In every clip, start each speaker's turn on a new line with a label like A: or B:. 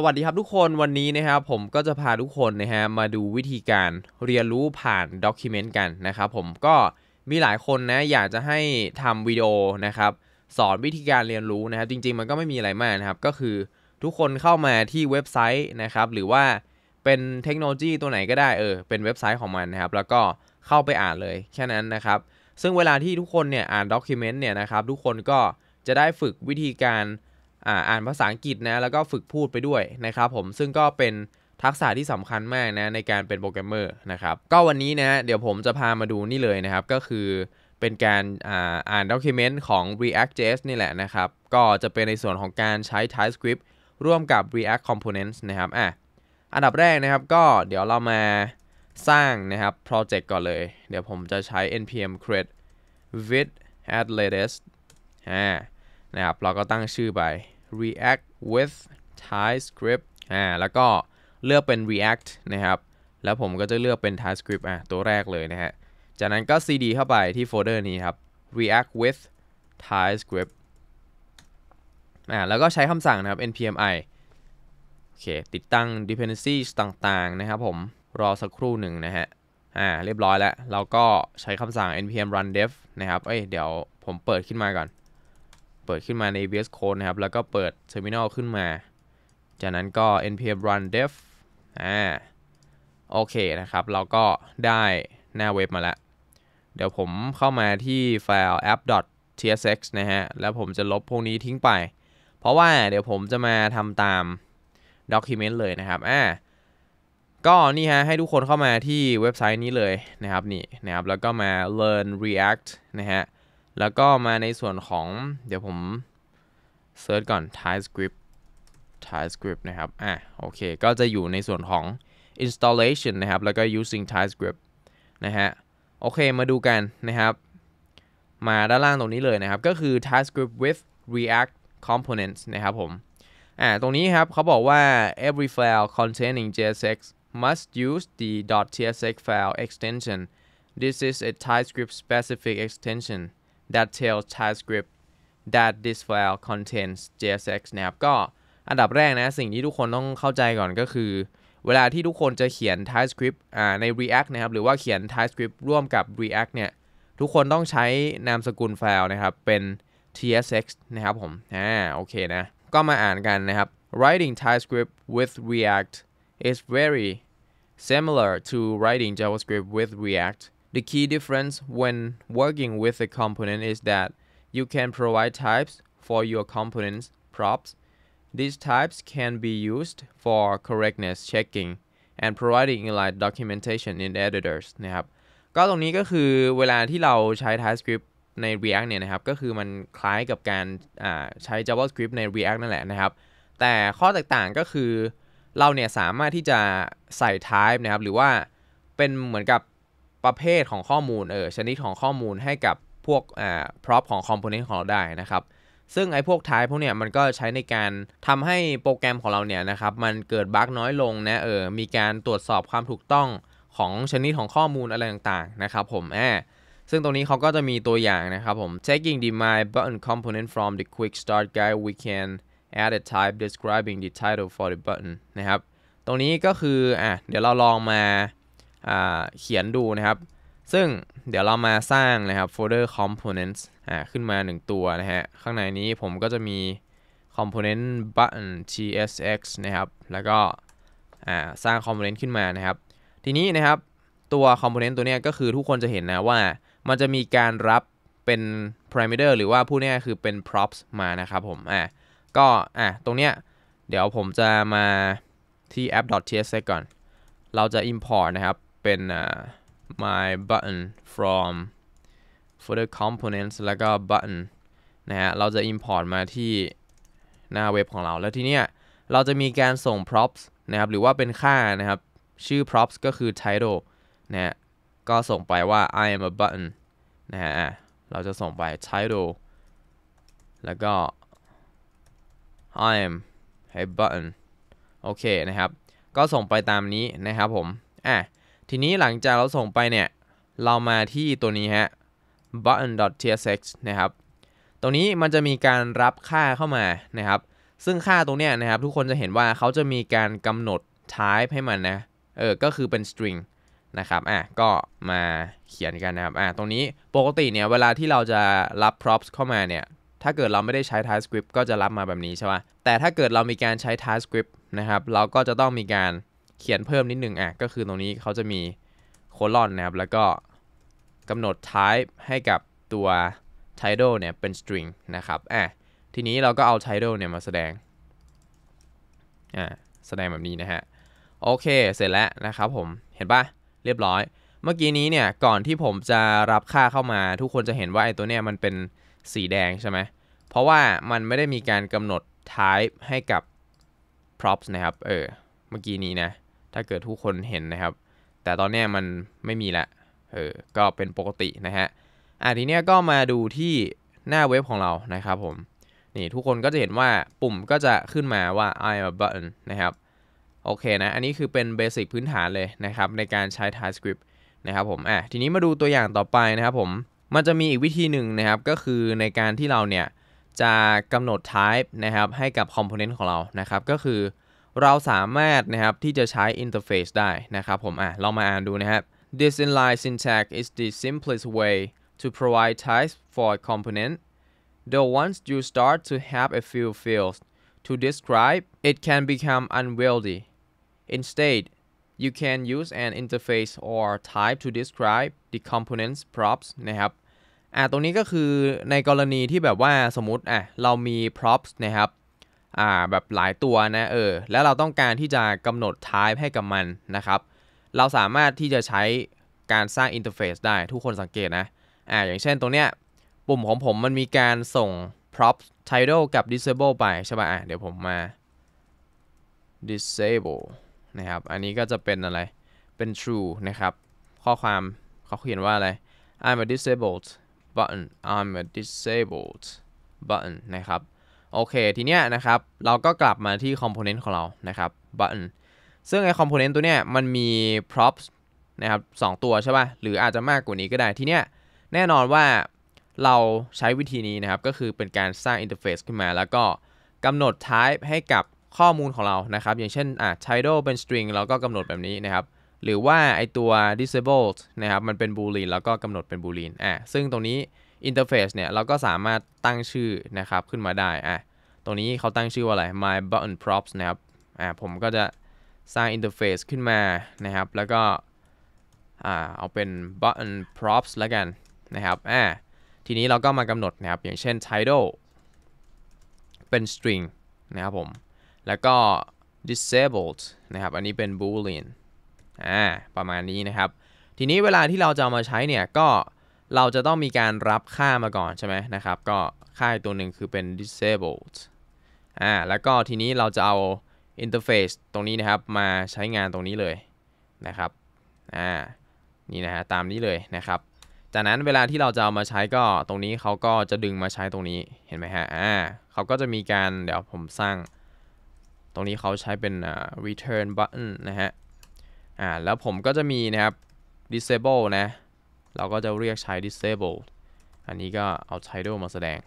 A: สวัสดีครับทุกคนวันนี้นะครับผมก็จะพาทุกคนนะฮะมาดูวิธีการเรียนรู้ผ่านด็อกิเมนต์กันนะครับผมก็มีหลายคนนะอยากจะให้ทำวิดีโอนะครับ สอนวิธีการเรียนรู้นะครับจริง ๆ มันก็ไม่มีอะไรมากนะครับก็คือทุกคนเข้ามาที่เว็บไซต์นะครับ หรือว่าเป็นเทคโนโลยีตัวไหนก็ได้เออเป็นเว็บไซต์ของมันนะครับแล้วก็เข้าไปอ่านเลยแค่นั้นนะครับซึ่งเวลาที่ทุกคนเนี่ยอ่านด็อกิเมนต์เนี่ยนะครับทุกคนก็จะได้ฝึกวิธีการอ่านภาษาอังกฤษนะแล้วก็ฝึกพูดไปด้วยนะครับผมซึ่งก็เป็นทักษะที่สำคัญมากนะในการเป็นโปรแกรมเมอร์นะครับก็วันนี้นะเดี๋ยวผมจะพามาดูนี่เลยนะครับก็คือเป็นการอ่านด็อกิเมนต์ของ React.js นี่แหละนะครับ ก็จะเป็นในส่วนของการใช้ TypeScript ร่วมกับ React Components นะครับอ่ะอันดับแรกนะครับก็เดี๋ยวเรามาสร้างนะครับโปรเจกต์ก่อนเลยเดี๋ยวผมจะใช้ npm create with atlas อ่านะครับเราก็ตั้งชื่อไป react with TypeScript อ่าแล้วก็เลือกเป็น react นะครับ แล้วผมก็จะเลือกเป็น TypeScript อ่ะตัวแรกเลยนะฮะจากนั้นก็ cd เข้าไปที่โฟลเดอร์นี้ครับ react with TypeScript อ่าแล้วก็ใช้คำสั่งนะครับ npm i โอเคติดตั้ง dependencies ต่างๆ นะครับผมรอสักครู่หนึ่งนะฮะอ่าเรียบร้อยแล้ว เราก็ใช้คำสั่ง npm run dev นะครับ เอ้ยเดี๋ยวผมเปิดขึ้นมาก่อนเปิดขึ้นมาใน VS Code นะครับ แล้วก็เปิด Terminal ขึ้นมา จากนั้นก็ npm run dev อ่า โอเคนะครับ เราก็ได้หน้าเว็บมาแล้ว เดี๋ยวผมเข้ามาที่ไฟล์ app.tsx นะฮะ แล้วผมจะลบพวกนี้ทิ้งไป เพราะว่าเดี๋ยวผมจะมาทำตาม document เลยนะครับ อ่า ก็นี่ฮะ ให้ทุกคนเข้ามาที่เว็บไซต์นี้เลยนะครับ นี่นะครับ แล้วก็มา learn react นะฮะแล้วก็มาในส่วนของ เดี๋ยวผมเซิร์ชก่อน TypeScript TypeScript นะครับ อ่ะโอเค ก็จะอยู่ในส่วนของ installation นะครับ แล้วก็ using TypeScript นะฮะ โอเค มาดูกันนะครับ มาด้านล่างตรงนี้เลยนะครับ ก็คือ TypeScript with React components นะครับผม อ่า ตรงนี้ครับเขาบอกว่า every file containing JSX must use the .tsx file extension this is a TypeScript specific extension that tells TypeScript that this file contains JSX นะครับก็อันดับแรกนะ สิ่งที่ทุกคนต้องเข้าใจก่อนก็คือ เวลาที่ทุกคนจะเขียน TypeScript อ่าใน React นะครับ หรือว่าเขียน TypeScript ร่วมกับ React เนี่ยทุกคนต้องใช้นามสกุลไฟล์นะครับเป็น tsx นะครับผมอ่าโอเคนะ ก็มาอ่านกันนะครับ writing TypeScript with React is very similar to writing JavaScript with React The key difference when working with a component is that you can provide types for your component's props. These types can be used for correctness checking and providing inline documentation in editors นะครับก็ตรงนี้ก็คือเวลาที่เราใช้ TypeScript ใน React เนี่ยนะครับก็คือมันคล้ายกับการใช้ JavaScript ใน React นั่นแหละนะครับ แต่ข้อแตกต่างก็คือเราเนี่ยสามารถที่จะใส่ type นะครับหรือว่าเป็นเหมือนกับประเภทของข้อมูลเออชนิดของข้อมูลให้กับพวกอ่าพร็อพของคอมโพเนนต์ของเราได้นะครับ ซึ่งไอ้พวกท้ายพวกเนี่ยมันก็ใช้ในการทำให้โปรแกรมของเราเนี่ยนะครับ มันเกิดบั๊กน้อยลงนะเออมีการตรวจสอบความถูกต้องของชนิดของข้อมูลอะไรต่างๆนะครับผมแอบซึ่งตรงนี้เขาก็จะมีตัวอย่างนะครับผม checking the my button component from the quick start guide we can add a type describing the title for the button นะครับตรงนี้ก็คืออ่ะเดี๋ยวเราลองมาเขียนดูนะครับ ซึ่งเดี๋ยวเรามาสร้างนะครับโฟลเดอร์คอมโพเนนต์ขึ้นมา 1 ตัวนะฮะข้างในนี้ผมก็จะมีคอมโพเนนต์ u t t o n tsx นะครับ แล้วก็สร้างคอมโพเนนต์ขึ้นมานะครับ ทีนี้นะครับตัวคอมโพเนนต์ตัวนี้ก็คือทุกคนจะเห็นนะว่ามันจะมีการรับเป็น parameter หรือว่าผู้นี้คือเป็น props มานะครับผมอ่ะก็อ่ะตรงเนี้ยเดี๋ยวผมจะมาที่ app.tsx ก่อนเราจะ import นะครับเป็น my button from folder components แล้วก็ button นะฮะ เราจะ import มาที่หน้าเว็บของเรา แล้วทีเนี้ย เราจะมีการส่ง props นะครับ หรือว่าเป็นค่านะครับ ชื่อ props ก็คือ title นะฮะ ก็ส่งไปว่า I am a button นะฮะ เราจะส่งไป title แล้วก็ I am a button โอเคนะครับ ก็ส่งไปตามนี้นะครับผมอ่ะทีนี้หลังจากเราส่งไปเนี่ยเรามาที่ตัวนี้ฮะ button.tsx นะครับตรงนี้มันจะมีการรับค่าเข้ามานะครับ ซึ่งค่าตรงเนี้ยนะครับ ทุกคนจะเห็นว่าเขาจะมีการกำหนด type ให้มันนะ เออ ก็คือเป็น string นะครับ อ่ะ ก็มาเขียนกันนะครับ อ่ะ ตรงนี้ปกติเนี่ยเวลาที่เราจะรับ props เข้ามาเนี่ย ถ้าเกิดเราไม่ได้ใช้ TypeScript ก็จะรับมาแบบนี้ใช่ป่ะแต่ถ้าเกิดเรามีการใช้ TypeScript นะครับ เราก็จะต้องมีการเขียนเพิ่มนิดหนึ่งอ่ะก็คือตรงนี้เขาจะมีโคลอนนะครับแล้วก็กำหนด type ให้กับตัว title เนี่ยเป็น string นะครับ อ่ะ ทีนี้เราก็เอา title เนี่ยมาแสดง อ่าแสดงแบบนี้นะฮะ โอเคเสร็จแล้วนะครับผมเห็นปะเรียบร้อย เมื่อกี้นี้เนี่ย ก่อนที่ผมจะรับค่าเข้ามาทุกคนจะเห็นว่าไอ้ตัวเนี่ยมันเป็น สีแดงใช่ไหมเพราะว่ามันไม่ได้มีการกำหนด type ให้กับ props นะครับเออเมื่อกี้นี้นะถ้าเกิดทุกคนเห็นนะครับ แต่ตอนนี้มันไม่มีละ เออ ก็เป็นปกตินะฮะ อ่ะทีเนี้ยก็มาดูที่หน้าเว็บของเรานะครับผม นี่ทุกคนก็จะเห็นว่าปุ่มก็จะขึ้นมาว่า I m a button นะครับ โอเคนะ อันนี้คือเป็นเบสิกพื้นฐานเลยนะครับ ในการใช้ TypeScript นะครับผม อ่ะ ทีนี้มาดูตัวอย่างต่อไปนะครับผม มันจะมีอีกวิธีหนึ่งนะครับ ก็คือในการที่เราเนี่ยจะกำหนด type นะครับ ให้กับ component ของเรานะครับ ก็คือเราสามารถนะครับที่จะใช้อินเทอร์เฟซได้นะครับผมอ่ะเรามาอ่านดูนะครับ this inline syntax is the simplest way to provide types for a component though once you start to have a few fields to describe it can become unwieldy instead you can use an interface or type to describe the components props นะครับอ่ะตรงนี้ก็คือในกรณีที่แบบว่าสมมติอ่ะเรามี props นะครับอ่า แบบหลายตัวนะเออแล้วเราต้องการที่จะกำหนดทายให้กับมันนะครับ เราสามารถที่จะใช้การสร้างอินเทอร์เฟซได้ทุกคนสังเกตนะอ่าอย่างเช่นตรงเนี้ยปุ่มของผมมันมีการส่ง prop title กับ disable ไปใช่ป่ะอ่ะเดี๋ยวผมมา disable นะครับ อันนี้ก็จะเป็นอะไรเป็น true นะครับ ข้อความเขาเขียนว่าอะไร I'm a disabled button I'm a disabled button นะครับโอเคทีเนี้ยนะครับเราก็กลับมาที่คอมโพเนนต์ของเรานะครับ button ซึ่งไอคอมโพเนนต์ตัวเนี้ยมันมี props นะครับสตัวใช่ป่ะหรืออาจจะมากกว่านี้ก็ได้ทีเนี้ยแน่นอนว่าเราใช้วิธีนี้นะครับก็คือเป็นการสร้างอินเทอร์เฟซขึ้นมา แล้วก็กำหนด type ให้กับข้อมูลของเรานะครับ อย่างเช่นอ่ะ title เป็น string เราก็กำหนดแบบนี้นะครับ หรือว่าไอตัว disabled นะครับมันเป็น boolean แล้วก็กำหนดเป็น boolean อ่ะซึ่งตรงนี้อินเทอร์เฟซเนี่ยเราก็สามารถตั้งชื่อนะครับขึ้นมาได้ อ่ะตรงนี้เขาตั้งชื่อว่าอะไร my button props นะครับ อ่ะผมก็จะสร้างอินเทอร์เฟซขึ้นมา นะครับ แล้วก็ อ่า เอาเป็น button props แล้วกัน นะครับ อ่า ทีนี้เราก็มากำหนดนะครับ อย่างเช่น title เป็น string นะครับผม แล้วก็ disabled นะครับ อันนี้เป็น boolean อ่า ประมาณนี้นะครับ ทีนี้เวลาที่เราจะามาใช้เนี่ยก็เราจะต้องมีการรับค่ามาก่อนใช่ไหมนะครับก็ค่าตัวหนึ่งคือเป็น disabled อ่าแล้วก็ทีนี้เราจะเอา interface ตรงนี้นะครับมาใช้งานตรงนี้เลยนะครับอ่านี่นะฮะตามนี้เลยนะครับ จากนั้นเวลาที่เราจะเอามาใช้ก็ตรงนี้เขาก็จะดึงมาใช้ตรงนี้เห็นไหมฮะอ่าเขาก็จะมีการ เดี๋ยวผมสร้าง ตรงนี้เขาใช้เป็น return button นะฮะอ่าแล้วผมก็จะมีนะครับ disable นะเราก็จะเรียกใช้ disable อันนี้ก็เอา title มาแสดง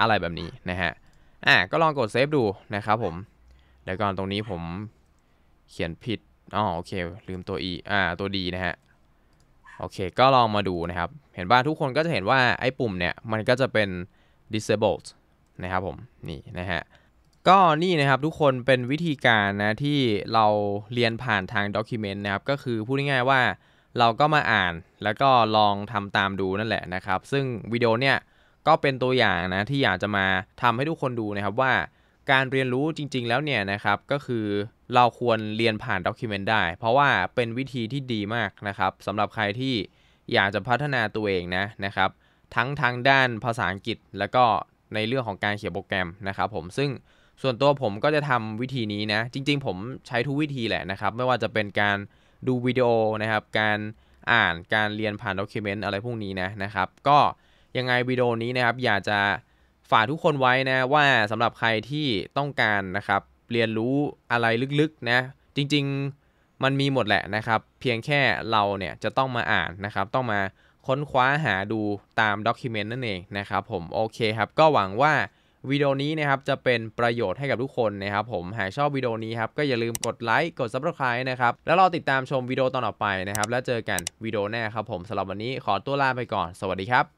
A: อะไรแบบนี้นะฮะ อ่ะก็ลองกดเซฟดูนะครับผม เดี๋ยวก่อนตรงนี้ผมเขียนผิดอ๋อโอเค ลืมตัว e อ่าตัว d นะฮะ โอเค ก็ลองมาดูนะครับ เห็นว่าทุกคนก็จะเห็นว่าไอ้ปุ่มเนี่ยมันก็จะเป็น disabled นะครับผม นี่นะฮะ ก็นี่นะครับทุกคนเป็นวิธีการนะที่เราเรียนผ่านทาง document นะครับ ก็คือพูดง่ายๆว่าเราก็มาอ่านแล้วก็ลองทำตามดูนั่นแหละนะครับ ซึ่งวิดีโอเนี่ยก็เป็นตัวอย่างนะที่อยากจะมาทำให้ทุกคนดูนะครับว่า การเรียนรู้จริงๆแล้วเนี่ยนะครับ ก็คือเราควรเรียนผ่านด็อกิเมนต์ได้ เพราะว่าเป็นวิธีที่ดีมากนะครับสำหรับใครที่อยากจะพัฒนาตัวเองนะนะครับ ทั้งทางด้านภาษาอังกฤษ แล้วก็ในเรื่องของการเขียนโปรแกรมนะครับผมซึ่งส่วนตัวผมก็จะทำวิธีนี้นะ จริงๆผมใช้ทุกวิธีแหละนะครับ ไม่ว่าจะเป็นการดูวิดีโอนะครับการอ่านการเรียนผ่านด็อกิเมนต์อะไรพวกนี้นะนะครับ ก็ยังไงวิดีโอนี้นะครับ อยากจะฝากทุกคนไว้นะ ว่าสำหรับใครที่ต้องการนะครับเรียนรู้อะไรลึกๆนะจริง ๆมันมีหมดแหละนะครับ เพียงแค่เราเนี่ยจะต้องมาอ่านนะครับ ต้องมาค้นคว้าหาดูตามด็อกิเมนต์นั่นเองนะครับ ผมโอเคครับ ก็หวังว่าวิดีโอนี้นะครับ จะเป็นประโยชน์ให้กับทุกคนนะครับผมหากชอบวิดีโอนี้ครับ ก็อย่าลืมกดไลค์กดซับสไครต์นะครับ แล้วเราติดตามชมวิดีโอตอนต่อไปนะครับ แล้วเจอกันวิดีโอหน้าครับผมสำหรับวันนี้ขอตัวลาไปก่อนสวัสดีครับ